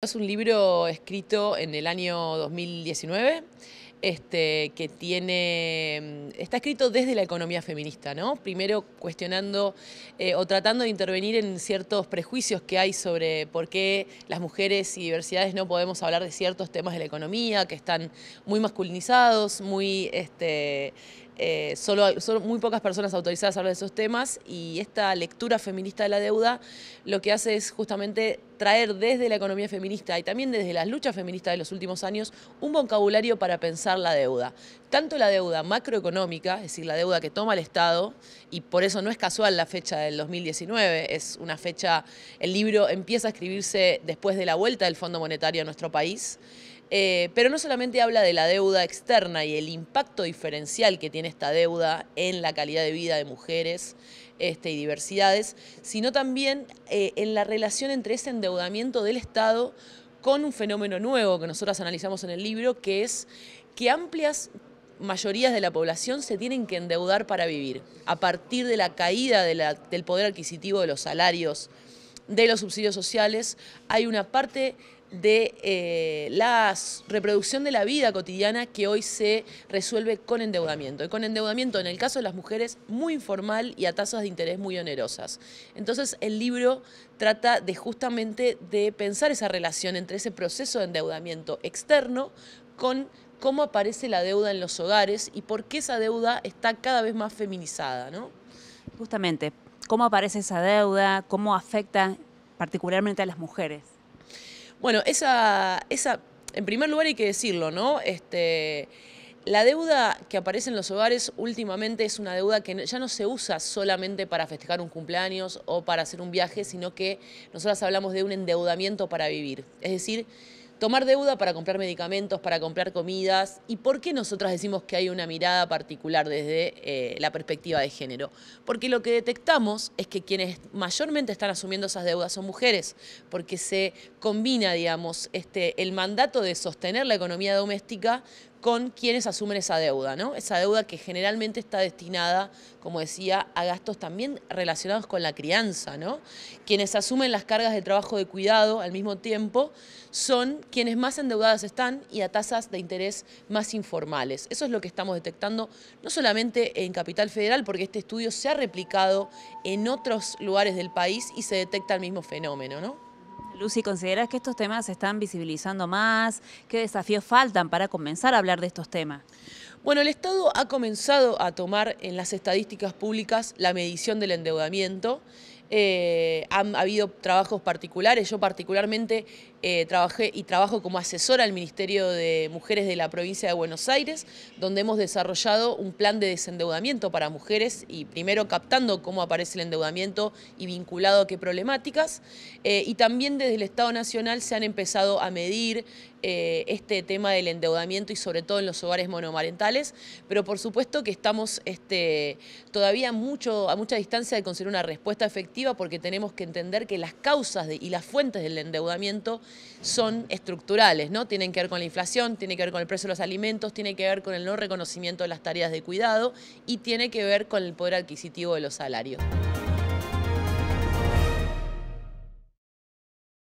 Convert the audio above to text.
Es un libro escrito en el año 2019. Este, que tiene, mm, está escrito desde la economía feminista, ¿no? Primero cuestionando eh, o tratando de intervenir en ciertos prejuicios que hay sobre por qué las mujeres y diversidades no podemos hablar de ciertos temas de la economía que están muy masculinizados, muy este, eh, solo, solo, muy pocas personas autorizadas a hablar de esos temas y esta lectura feminista de la deuda lo que hace es justamente traer desde la economía feminista y también desde las luchas feministas de los últimos años un vocabulario para pensar la deuda. Tanto la deuda macroeconómica, es decir, la deuda que toma el Estado, y por eso no es casual la fecha del 2019, es una fecha, el libro empieza a escribirse después de la vuelta del Fondo Monetario a nuestro país, eh, pero no solamente habla de la deuda externa y el impacto diferencial que tiene esta deuda en la calidad de vida de mujeres este, y diversidades, sino también eh, en la relación entre ese endeudamiento del Estado con un fenómeno nuevo que nosotros analizamos en el libro, que es que amplias mayorías de la población se tienen que endeudar para vivir, a partir de la caída del poder adquisitivo de los salarios, de los subsidios sociales, hay una parte de eh, la reproducción de la vida cotidiana que hoy se resuelve con endeudamiento. Y con endeudamiento, en el caso de las mujeres, muy informal y a tasas de interés muy onerosas. Entonces, el libro trata de justamente de pensar esa relación entre ese proceso de endeudamiento externo con cómo aparece la deuda en los hogares y por qué esa deuda está cada vez más feminizada, Justamente, cómo aparece esa deuda, cómo afecta particularmente a las mujeres. Bueno, esa, esa, en primer lugar hay que decirlo, ¿no? Este, la deuda que aparece en los hogares últimamente es una deuda que ya no se usa solamente para festejar un cumpleaños o para hacer un viaje, sino que nosotras hablamos de un endeudamiento para vivir. Es decir, tomar deuda para comprar medicamentos, para comprar comidas. ¿Y por qué nosotras decimos que hay una mirada particular desde eh, la perspectiva de género? Porque lo que detectamos es que quienes mayormente están asumiendo esas deudas son mujeres, porque se combina, digamos, este, el mandato de sostener la economía doméstica con quienes asumen esa deuda, ¿no? Esa deuda que generalmente está destinada, como decía, a gastos también relacionados con la crianza, ¿no? Quienes asumen las cargas de trabajo de cuidado al mismo tiempo son quienes más endeudadas están y a tasas de interés más informales. Eso es lo que estamos detectando no solamente en Capital Federal, porque este estudio se ha replicado en otros lugares del país y se detecta el mismo fenómeno, ¿no? Lucy, ¿consideras que estos temas se están visibilizando más? ¿Qué desafíos faltan para comenzar a hablar de estos temas? Bueno, el Estado ha comenzado a tomar en las estadísticas públicas la medición del endeudamiento eh, han habido trabajos particulares. Yo particularmente eh, trabajé y trabajo como asesora al Ministerio de Mujeres de la provincia de Buenos Aires, donde hemos desarrollado un plan de desendeudamiento para mujeres y primero captando cómo aparece el endeudamiento y vinculado a qué problemáticas. Eh, y también desde el Estado Nacional se han empezado a medir eh, este tema del endeudamiento y sobre todo en los hogares monomarentales, pero por supuesto que estamos este, todavía a mucha distancia de conseguir una respuesta efectiva porque tenemos que entender que las causas y las fuentes del endeudamiento son estructurales, ¿no? Tienen que ver con la inflación, tiene que ver con el precio de los alimentos, tiene que ver con el no reconocimiento de las tareas de cuidado y tiene que ver con el poder adquisitivo de los salarios.